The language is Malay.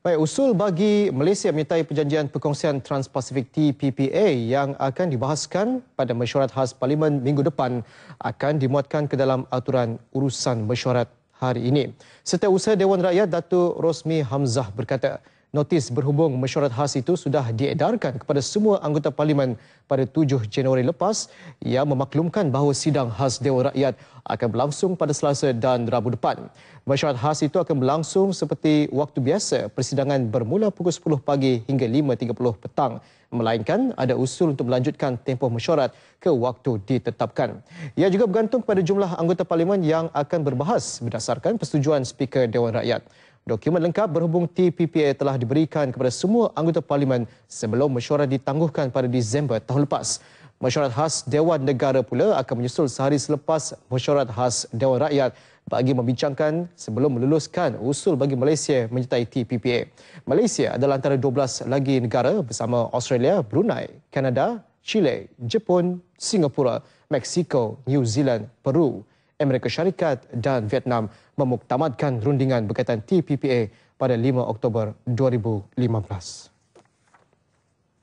Baik, usul bagi Malaysia menyertai perjanjian perkongsian Trans-Pacific TPPA yang akan dibahaskan pada mesyuarat khas Parlimen minggu depan akan dimuatkan ke dalam aturan urusan mesyuarat hari ini. Setiausaha Dewan Rakyat Datuk Rosmi Hamzah berkata, Notis berhubung mesyuarat khas itu sudah diedarkan kepada semua anggota parlimen pada 7 Januari lepas yang memaklumkan bahawa sidang khas Dewan Rakyat akan berlangsung pada Selasa dan Rabu depan. Mesyuarat khas itu akan berlangsung seperti waktu biasa, persidangan bermula pukul 10 pagi hingga 5.30 petang. Melainkan ada usul untuk melanjutkan tempoh mesyuarat ke waktu ditetapkan. Ia juga bergantung kepada jumlah anggota parlimen yang akan berbahas berdasarkan persetujuan Speaker Dewan Rakyat. Dokumen lengkap berhubung TPPA telah diberikan kepada semua anggota parlimen sebelum mesyuarat ditangguhkan pada Disember tahun lepas. Mesyuarat khas Dewan Negara pula akan menyusul sehari selepas mesyuarat khas Dewan Rakyat bagi membincangkan sebelum meluluskan usul bagi Malaysia menyertai TPPA. Malaysia adalah antara 12 lagi negara bersama Australia, Brunei, Kanada, Chile, Jepun, Singapura, Mexico, New Zealand, Peru. Amerika Syarikat dan Vietnam memuktamadkan rundingan berkaitan TPPA pada 5 Oktober 2015.